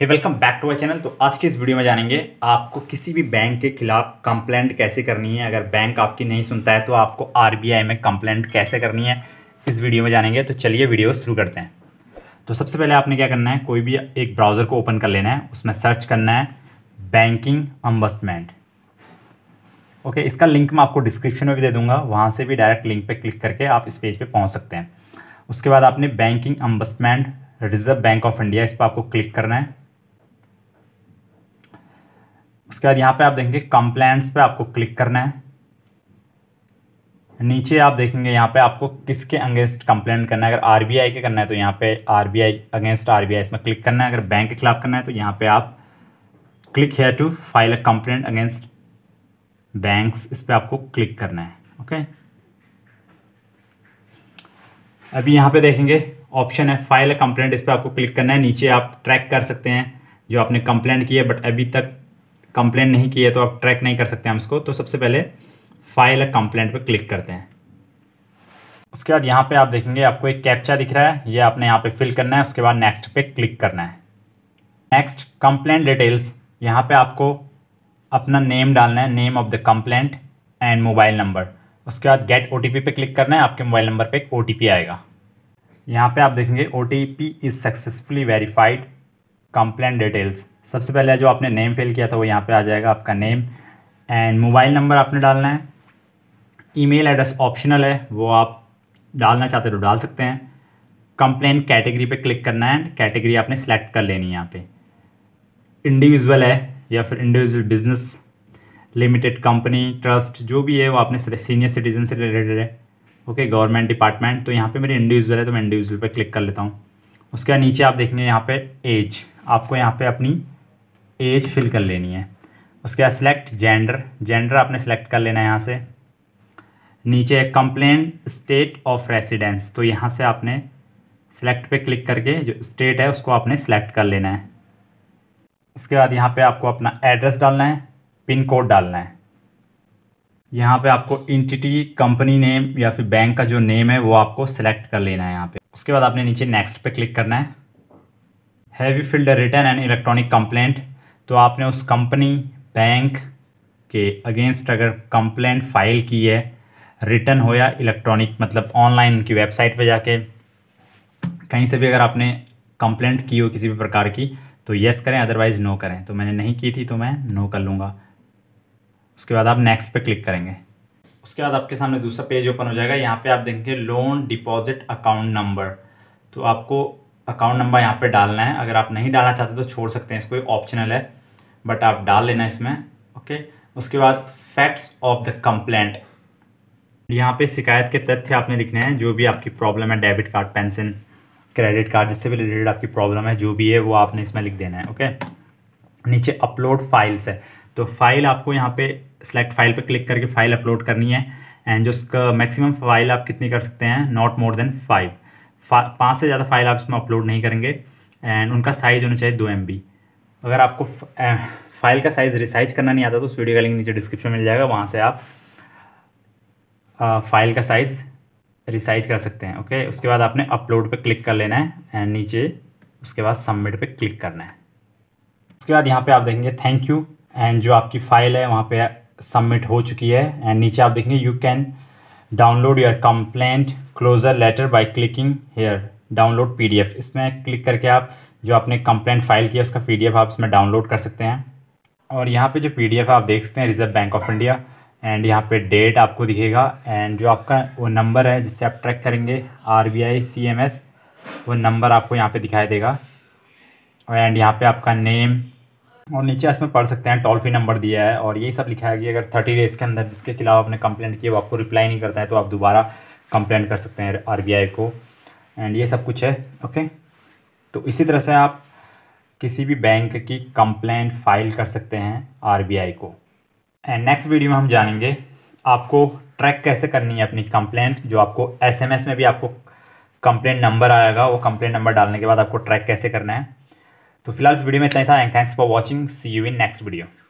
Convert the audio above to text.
hey welcome back to our channel तो आज की इस वीडियो में जानेंगे आपको किसी भी बैंक के खिलाफ कंप्लेंट कैसे करनी है अगर बैंक आपकी नहीं सुनता है तो आपको आरबीआई में कंप्लेंट कैसे करनी है इस वीडियो में जानेंगे तो चलिए वीडियो शुरू करते हैं तो सबसे पहले आपने क्या करना है कोई भी एक ब्राउज़र को ओपन कर लेना है उसमें सर्च करना है बैंकिंग अम्बस्टमेंट ओके इसका लिंक मैं आपको डिस्क्रिप्शन में भी दे दूँगा वहाँ से भी डायरेक्ट लिंक पर क्लिक करके आप इस पेज पर पे पहुँच सकते हैं उसके बाद आपने banking ombudsman reserve bank of India इस पर आपको क्लिक करना है उसके बाद यहाँ पे आप देखेंगे कंप्लेंट्स पे आपको क्लिक करना है नीचे आप देखेंगे यहाँ पे आपको किसके अगेंस्ट कंप्लेंट करना है अगर आरबीआई के करना है तो यहाँ पे आरबीआई अगेंस्ट आरबीआई इसमें क्लिक करना है अगर बैंक के खिलाफ करना है तो यहाँ पे आप click here to file a complaint against banks इस पर आपको क्लिक करना है ओके अभी यहाँ पे देखेंगे ऑप्शन है फाइल अ कंप्लेंट इस पर आपको क्लिक करना है नीचे आप ट्रैक कर सकते हैं जो आपने कंप्लेंट की है बट अभी तक कंप्लेन नहीं की है तो आप ट्रैक नहीं कर सकते हम इसको तो सबसे पहले फाइल अ कंप्लेंट पर क्लिक करते हैं उसके बाद यहाँ पे आप देखेंगे आपको एक कैप्चा दिख रहा है ये आपने यहाँ पे फिल करना है उसके बाद नेक्स्ट पे क्लिक करना है नेक्स्ट कंप्लेंट डिटेल्स यहाँ पे आपको अपना नेम डालना है name of the complaint and mobile number उसके बाद गेट ओ पे क्लिक करना है आपके मोबाइल नंबर पर एक ओ आएगा यहाँ पर आप देखेंगे O T P is successfully verified complaint details सबसे पहले जो आपने नेम फिल किया था वो यहाँ पे आ जाएगा आपका नेम एंड मोबाइल नंबर आपने डालना है ईमेल एड्रेस ऑप्शनल है वो आप डालना चाहते तो डाल सकते हैं कंप्लेन कैटेगरी पे क्लिक करना है एंड कैटेगरी आपने सेलेक्ट कर लेनी है यहाँ पे इंडिविजुअल है या फिर individual business limited company trust जो भी है वो आपने सीनियर सिटीजन से रिलेटेड है ओके गवर्नमेंट डिपार्टमेंट तो यहाँ पे मेरे इंडिविजुअल है तो मैं इंडिविजुअल पे क्लिक कर लेता हूँ उसके नीचे आप देखेंगे यहाँ पे एज आपको यहाँ पे अपनी एज फिल कर लेनी है उसके बाद सेलेक्ट जेंडर जेंडर आपने सेलेक्ट कर लेना है यहाँ से नीचे कंप्लेन स्टेट ऑफ रेसिडेंस तो यहाँ से आपने सेलेक्ट पे क्लिक करके जो स्टेट है उसको आपने सेलेक्ट कर लेना है उसके बाद यहाँ पे आपको अपना एड्रेस डालना है पिन कोड डालना है यहाँ पे आपको इंटिटी कंपनी नेम या फिर बैंक का जो नेम है वो आपको सेलेक्ट कर लेना है यहाँ पे उसके बाद आपने नीचे नेक्स्ट पे क्लिक करना है have you filed written and electronic complaint तो आपने उस कंपनी बैंक के अगेंस्ट अगर कंप्लेंट फाइल की है रिटर्न हो या इलेक्ट्रॉनिक मतलब ऑनलाइन की वेबसाइट पे जाके कहीं से भी अगर आपने कंप्लेंट की हो किसी भी प्रकार की तो येस करें अदरवाइज़ नो करें तो मैंने नहीं की थी तो मैं नो कर लूँगा उसके बाद आप नेक्स्ट पे क्लिक करेंगे उसके बाद आपके सामने दूसरा पेज ओपन हो जाएगा यहाँ पे आप देखेंगे लोन डिपॉजिट अकाउंट नंबर तो आपको अकाउंट नंबर यहाँ पे डालना है अगर आप नहीं डालना चाहते तो छोड़ सकते हैं इसको ऑप्शनल है बट आप डाल लेना इसमें ओके उसके बाद फैक्ट्स ऑफ द कंप्लेंट यहाँ पे शिकायत के तथ्य आपने लिखने हैं जो भी आपकी प्रॉब्लम है debit card pension credit card जिससे भी रिलेटेड आपकी प्रॉब्लम है जो भी है वो आपने इसमें लिख देना है ओके नीचे अपलोड फाइल्स है तो फाइल आपको यहाँ पे सेलेक्ट फाइल पे क्लिक करके फाइल अपलोड करनी है एंड जो उसका मैक्सिमम फाइल आप कितनी कर सकते हैं नॉट मोर देन फाइव पाँच से ज़्यादा फाइल आप इसमें अपलोड नहीं करेंगे एंड उनका साइज़ होना चाहिए दो एम अगर आपको फाइल का साइज़ रिसाइज करना नहीं आता तो उस वीडियो का लिंक नीचे डिस्क्रिप्शन मिल जाएगा वहाँ से आप फाइल का साइज़ रिसाइज कर सकते हैं ओके उसके बाद आपने अपलोड पे क्लिक कर लेना है एंड नीचे उसके बाद सबमिट पे क्लिक करना है उसके बाद यहाँ पे आप देखेंगे थैंक यू एंड जो आपकी फ़ाइल है वहाँ पे सबमिट हो चुकी है एंड नीचे आप देखेंगे you can download your complaint closure letter by clicking here download PDF इसमें क्लिक करके आप जो आपने कंप्लेंट फाइल किया उसका पी आप इसमें डाउनलोड कर सकते हैं और यहाँ पे जो पी डी आप देख सकते हैं reserve bank of India and यहाँ पे डेट आपको दिखेगा एंड जो आपका वो नंबर है जिससे आप ट्रैक करेंगे R B I C M S वो नंबर आपको यहाँ पे दिखाई देगा एंड यहाँ पे आपका नेम और नीचे इसमें पढ़ सकते हैं टोल फ्री नंबर दिया है और यही सब लिखा है कि अगर थर्टी डेज़ के अंदर जिसके खिलाफ आपने कंप्लेंट की वो आपको रिप्लाई नहीं करता है तो आप दोबारा कंप्लेंट कर सकते हैं आर को एंड ये सब कुछ है ओके तो इसी तरह से आप किसी भी बैंक की कंप्लेंट फाइल कर सकते हैं आरबीआई को एंड नेक्स्ट वीडियो में हम जानेंगे आपको ट्रैक कैसे करनी है अपनी कंप्लेंट जो आपको एसएमएस में भी आपको कंप्लेंट नंबर आएगा वो कंप्लेंट नंबर डालने के बाद आपको ट्रैक कैसे करना है तो फिलहाल इस वीडियो में इतना ही था and thanks for watching see you in next video